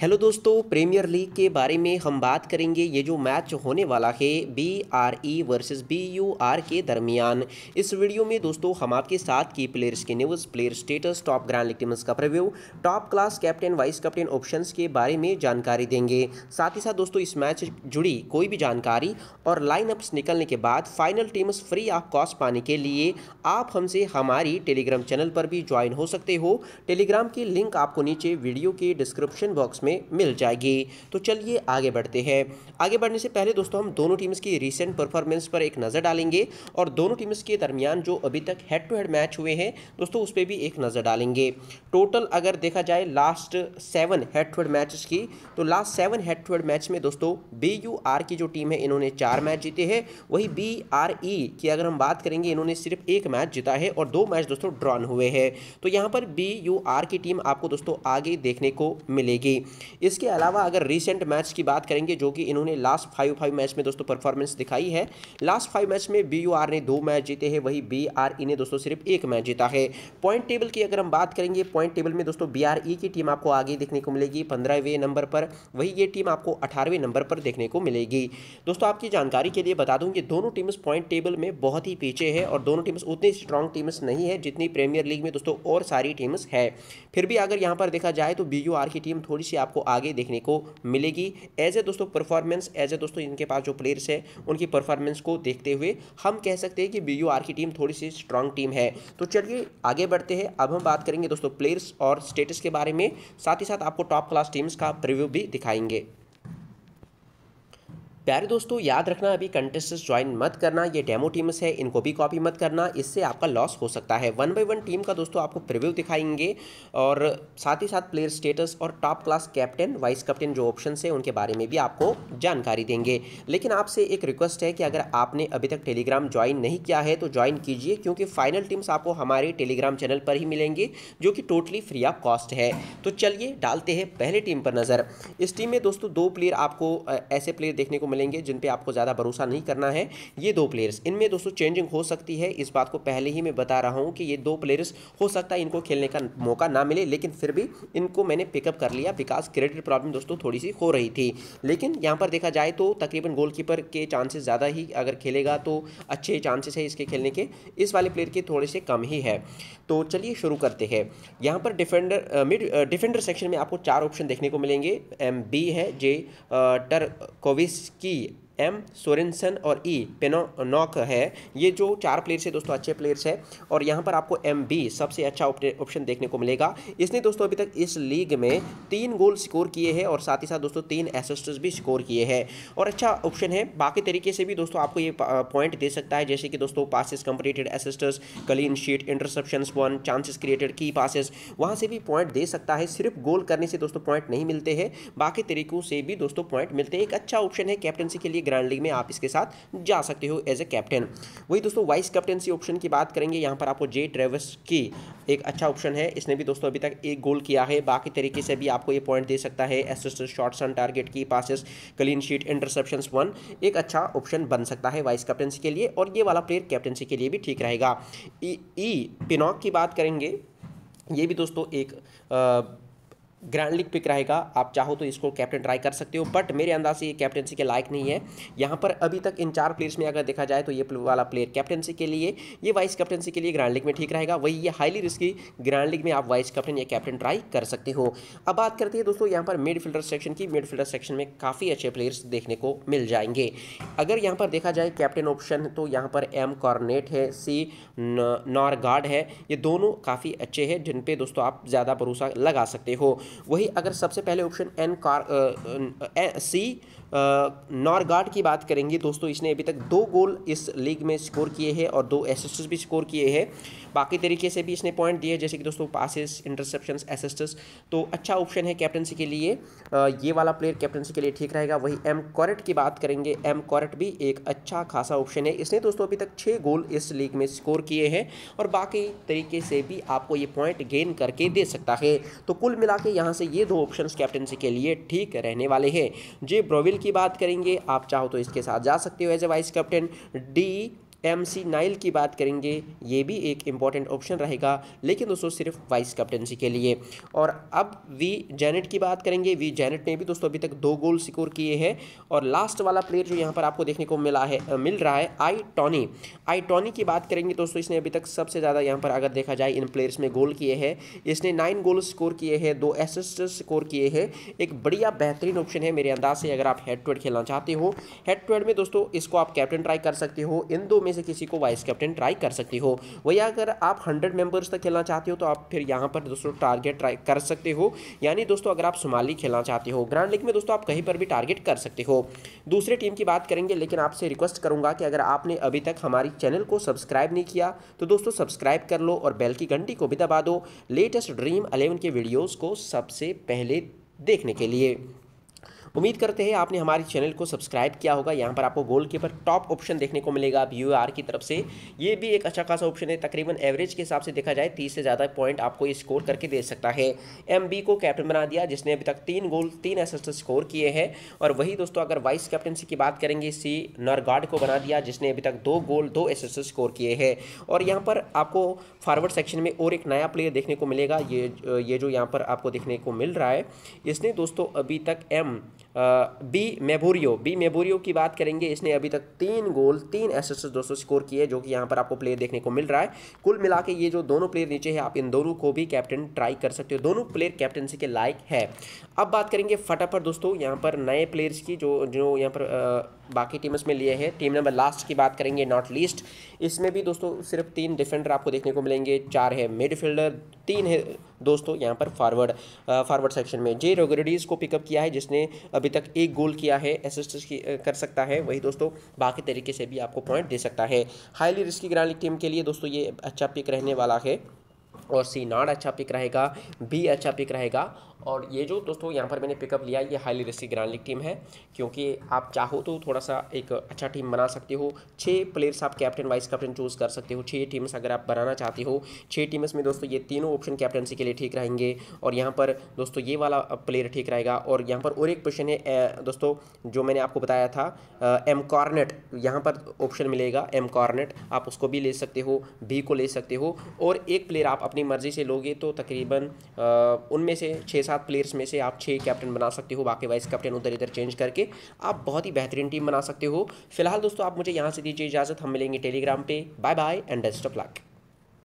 hello दोस्तों premiere league के बारे में हम बात करेंगे ये जो मैच होने वाला है B R E versus B U R के दरमियान इस वीडियो में दोस्तों हम आपके साथ की प्लेयर्स के news player status top grand league teams का preview top class captain vice captain options के बारे में जानकारी देंगे साथ ही साथ दोस्तों इस मैच जुड़ी कोई भी जानकारी और लाइनअप्स निकलने के बाद final teams free of cost पाने के लिए आप हमसे हमारी टेलीग्राम चैनल पर भी ज्वाइन हो सकते हो टेलीग्राम की लिंक आपको नीचे वीडियो के डिस्क्रिप्शन बॉक्स में मिल जाएगी तो चलिए आगे बढ़ते हैं आगे बढ़ने से पहले दोस्तों हम दोनों टीम्स की रिसेंट परफॉर्मेंस पर एक नज़र डालेंगे और दोनों टीम्स के दरमियान जो अभी तक हेड टू हेड मैच हुए हैं दोस्तों उस पर भी एक नज़र डालेंगे टोटल अगर देखा जाए last seven head to head matches की तो last seven head to head match में दोस्तों बी यू आर की जो टीम है इन्होंने चार मैच जीते हैं वही बी आर ई की अगर हम बात करेंगे इन्होंने सिर्फ एक मैच जीता है और दो मैच दोस्तों ड्रॉन हुए हैं तो यहाँ पर बी यू आर की टीम आपको दोस्तों आगे देखने को मिलेगी इसके अलावा अगर रिसेंट मैच की बात करेंगे जो कि इन्होंने लास्ट फाइव फाइव मैच में दोस्तों परफॉर्मेंस दिखाई है लास्ट फाइव मैच में बी ने दो मैच जीते हैं वही बी e ने दोस्तों सिर्फ एक मैच जीता है पॉइंट टेबल की अगर हम बात करेंगे पॉइंट टेबल में दोस्तों बी e की टीम आपको आगे देखने को मिलेगी पंद्रहवें नंबर पर वही ये टीम आपको अठारहवें नंबर पर देखने को मिलेगी दोस्तों आपकी जानकारी के लिए बता दूँ कि दोनों टीम्स पॉइंट टेबल में बहुत ही पीछे है और दोनों टीम्स उतनी स्ट्रांग टीम्स नहीं है जितनी प्रीमियर लीग में दोस्तों और सारी टीम्स है फिर भी अगर यहाँ पर देखा जाए तो बी की टीम थोड़ी सी आपको आगे देखने को मिलेगी एज ए दोस्तों परफॉर्मेंस एज ए दोस्तों इनके पास जो प्लेयर्स है उनकी परफॉर्मेंस को देखते हुए हम कह सकते हैं कि बी की टीम थोड़ी सी स्ट्रांग टीम है तो चलिए आगे बढ़ते हैं अब हम बात करेंगे दोस्तों प्लेयर्स और स्टेटस के बारे में साथ ही साथ आपको टॉप क्लास टीम्स का प्रिव्यू भी दिखाएंगे प्यारे दोस्तों याद रखना अभी कंटेस्ट ज्वाइन मत करना ये डेमो टीम्स है इनको भी कॉपी मत करना इससे आपका लॉस हो सकता है वन बाई वन टीम का दोस्तों आपको प्रिव्यू दिखाएंगे और साथ ही साथ प्लेयर स्टेटस और top class captain vice captain जो ऑप्शन है उनके बारे में भी आपको जानकारी देंगे लेकिन आपसे एक रिक्वेस्ट है कि अगर आपने अभी तक टेलीग्राम ज्वाइन नहीं किया है तो ज्वाइन कीजिए क्योंकि फाइनल टीम्स आपको हमारे टेलीग्राम चैनल पर ही मिलेंगे जो कि टोटली फ्री ऑफ कॉस्ट है तो चलिए डालते हैं पहले टीम पर नज़र इस टीम में दोस्तों दो प्लेयर आपको ऐसे प्लेयर देखने को मिलेंगे जिन पे आपको ज़्यादा भरोसा नहीं करना है ये दो प्लेयर्स इनमें दोस्तों चेंजिंग हो सकती है इस बात को पहले ही मैं बता रहा हूँ कि ये दो प्लेयर्स हो सकता है इनको खेलने का मौका ना मिले लेकिन फिर भी इनको मैंने पिकअप कर लिया बिकॉज क्रेडिट प्रॉब्लम दोस्तों थोड़ी सी हो रही थी लेकिन यहाँ पर देखा जाए तो तकरीबन गोल के चांसेस ज़्यादा ही अगर खेलेगा तो अच्छे चांसेस है इसके खेलने के इस वाले प्लेयर के थोड़े से कम ही है तो चलिए शुरू करते हैं यहाँ पर डिफेंडर मिड डिफेंडर सेक्शन में आपको चार ऑप्शन देखने को मिलेंगे एम बी है जे टर कोविस्की ที่ एम सोरेंसन और ई e पेनोनॉक है ये जो चार प्लेयर्स है दोस्तों अच्छे प्लेयर्स है और यहाँ पर आपको एम बी सबसे अच्छा ऑप्शन देखने को मिलेगा इसने दोस्तों अभी तक इस लीग में तीन गोल स्कोर किए हैं और साथ ही साथ दोस्तों तीन एसिस्ट भी स्कोर किए हैं और अच्छा ऑप्शन है बाकी तरीके से भी दोस्तों आपको ये पॉइंट दे सकता है जैसे कि दोस्तों passes completed assisters clean sheet interception won chances created key passes वहाँ से भी पॉइंट दे सकता है सिर्फ गोल करने से दोस्तों पॉइंट नहीं मिलते हैं बाकी तरीकों से भी दोस्तों पॉइंट मिलते हैं एक अच्छा ऑप्शन है कैप्टनसी के लिए ग्रैंड लीग में आप इसके साथ जा सकते हो एज ए कैप्टन वही दोस्तों वाइस कैप्टनसी ऑप्शन की बात करेंगे यहाँ पर आपको जे ट्रेवस की एक अच्छा ऑप्शन है इसने भी दोस्तों अभी तक एक गोल किया है बाकी तरीके से भी आपको ये पॉइंट दे सकता है assist shots on target key passes clean sheet interception won एक अच्छा ऑप्शन बन सकता है वाइस कैप्टनसी के लिए और ये वाला प्लेयर कैप्टनसी के लिए भी ठीक रहेगा ई e, पिनॉक e, की बात करेंगे ये भी दोस्तों एक आ, ग्रैंड लीग पिक रहेगा आप चाहो तो इसको कैप्टन ट्राई कर सकते हो बट मेरे अंदाज से ये कैप्टनसी के लायक नहीं है यहाँ पर अभी तक इन चार प्लेयर्स में अगर देखा जाए तो ये वाला प्लेयर कैप्टनसी के लिए ये वाइस कैप्टनसी के लिए ग्रैंड लीग में ठीक रहेगा वही ये हाईली रिस्की ग्रैंड लीग में आप वाइस कैप्टन या कैप्टन ट्राई कर सकते हो अब बात करते हैं दोस्तों यहाँ पर मिड फील्डर सेक्शन की मिड फील्डर सेक्शन में काफ़ी अच्छे प्लेयर्स देखने को मिल जाएंगे अगर यहाँ पर देखा जाए कैप्टन ऑप्शन तो यहाँ पर एम कॉर्नेट है सी नॉर्गार्ड है ये दोनों काफ़ी अच्छे हैं जिन पर दोस्तों आप ज़्यादा भरोसा लगा सकते हो वही अगर सबसे पहले ऑप्शन एन कार सी नॉर्गार्ड की बात करेंगे दोस्तों इसने अभी तक दो गोल इस लीग में स्कोर किए हैं और दो एसिस्ट्स भी स्कोर किए हैं बाकी तरीके से भी इसने पॉइंट दिए जैसे कि दोस्तों पासिस इंटरसेप्शन एसिस्ट्स तो अच्छा ऑप्शन है कैप्टनसी के लिए ये वाला प्लेयर कैप्टनसी के लिए ठीक रहेगा वही एम कॉरेट की बात करेंगे एम कॉरेट भी एक अच्छा खासा ऑप्शन है इसने दोस्तों अभी तक छः गोल इस लीग में स्कोर किए हैं और बाकी तरीके से भी आपको ये पॉइंट गेन करके दे सकता है तो कुल मिला के यहाँ से ये दो ऑप्शन कैप्टनसी के लिए ठीक रहने वाले हैं जे ब्रोविल की बात करेंगे आप चाहो तो इसके साथ जा सकते हो as a vice captain D McNeil की बात करेंगे ये भी एक इम्पॉर्टेंट ऑप्शन रहेगा लेकिन दोस्तों सिर्फ वाइस कैप्टनसी के लिए और अब वी जैनेट की बात करेंगे वी जैनेट ने भी दोस्तों अभी तक दो गोल स्कोर किए हैं और लास्ट वाला प्लेयर जो यहाँ पर आपको देखने को मिला है मिल रहा है आई टॉनी आई टॉनी की बात करेंगे दोस्तों इसने अभी तक सबसे ज़्यादा यहाँ पर अगर देखा जाए इन प्लेयर्स में गोल किए हैं इसने नाइन गोल स्कोर किए हैं दो एसिस्ट स्कोर किए हैं एक बढ़िया बेहतरीन ऑप्शन है मेरे अंदाज से अगर आप हेड टू हेड खेलना चाहते हो हेड टू हेड में दोस्तों इसको आप कैप्टन ट्राई कर सकते हो इन दो में से किसी को वाइस कैप्टन ट्राई कर सकते हो वही अगर आप हंड्रेड मेंबर्स तक खेलना चाहते हो तो आप फिर यहाँ पर दोस्तों टारगेट ट्राई कर सकते हो यानी दोस्तों अगर आप सोमाली खेलना चाहते हो ग्रांड लीग में दोस्तों आप कहीं पर भी टारगेट कर सकते हो दूसरे टीम की बात करेंगे लेकिन आपसे रिक्वेस्ट करूँगा कि अगर आपने अभी तक हमारी चैनल को सब्सक्राइब नहीं किया तो दोस्तों सब्सक्राइब कर लो और बेल की घंटी को भी दबा दो लेटेस्ट ड्रीम अलेवन के वीडियोज़ को सबसे पहले देखने के लिए उम्मीद करते हैं आपने हमारे चैनल को सब्सक्राइब किया होगा यहाँ पर आपको गोल कीपर टॉप ऑप्शन देखने को मिलेगा अब यू की तरफ से ये भी एक अच्छा खासा ऑप्शन है तकरीबन एवरेज के हिसाब से देखा जाए तीस से ज़्यादा पॉइंट आपको ये स्कोर करके दे सकता है एम को कैप्टन बना दिया जिसने अभी तक तीन गोल तीन एसिस्ट स्कोर किए हैं और वही दोस्तों अगर वाइस कैप्टनसी की बात करेंगे सी नरगार्ड को बना दिया जिसने अभी तक दो गोल दो एसिस्ट स्कोर किए हैं और यहाँ पर आपको फॉरवर्ड सेक्शन में और एक नया प्लेयर देखने को मिलेगा ये ये जो यहाँ पर आपको देखने को मिल रहा है इसने दोस्तों अभी तक एम बी मेबोरियो बी मेबोरियो की बात करेंगे इसने अभी तक तीन गोल तीन एस दोस्तों स्कोर किए जो कि यहाँ पर आपको प्लेयर देखने को मिल रहा है कुल मिला के ये जो दोनों प्लेयर नीचे है आप इन दोनों को भी कैप्टन ट्राई कर सकते हो दोनों प्लेयर कैप्टनसी के लायक है अब बात करेंगे फटाफट दोस्तों यहाँ पर नए प्लेयर्स की जो जो यहाँ पर आ, बाकी टीम में लिए हैं टीम नंबर लास्ट की बात करेंगे नॉट लीस्ट इसमें भी दोस्तों सिर्फ तीन डिफेंडर आपको देखने को मिलेंगे चार है मिडफील्डर तीन है दोस्तों यहाँ पर फॉरवर्ड फॉरवर्ड सेक्शन में जे रोगरेडीज को पिकअप किया है जिसने अभी तक एक गोल किया है असिस्ट कर सकता है वही दोस्तों बाकी तरीके से भी आपको पॉइंट दे सकता है highly risky grand league team के लिए दोस्तों ये अच्छा पिक रहने वाला है और सी नॉट अच्छा पिक रहेगा बी अच्छा पिक रहेगा और ये जो दोस्तों यहाँ पर मैंने पिकअप लिया ये हाईली रिस्की लीग टीम है क्योंकि आप चाहो तो थोड़ा सा एक अच्छा टीम बना सकते हो छः प्लेयर्स आप कैप्टन वाइस कैप्टन चूज़ कर सकते हो छः टीम्स अगर आप बनाना चाहते हो छः टीम्स में दोस्तों ये तीनों ऑप्शन कैप्टनसी के लिए ठीक रहेंगे और यहाँ पर दोस्तों ये वाला प्लेयर ठीक रहेगा और यहाँ पर और एक क्वेश्चन है दोस्तों जो मैंने आपको बताया था एम कॉर्नेट यहाँ पर ऑप्शन मिलेगा एम कॉर्नेट आप उसको भी ले सकते हो बी को ले सकते हो और एक प्लेयर आप अपनी मर्ज़ी से लोगे तो तकरीबन उनमें से छः सात सात प्लेयर्स में से आप छः कैप्टन बना सकते हो बाकी वाइस कैप्टन उधर इधर चेंज करके आप बहुत ही बेहतरीन टीम बना सकते हो फिलहाल दोस्तों आप मुझे यहाँ से दीजिए इजाज़त हम मिलेंगे टेलीग्राम पे bye bye and best of luck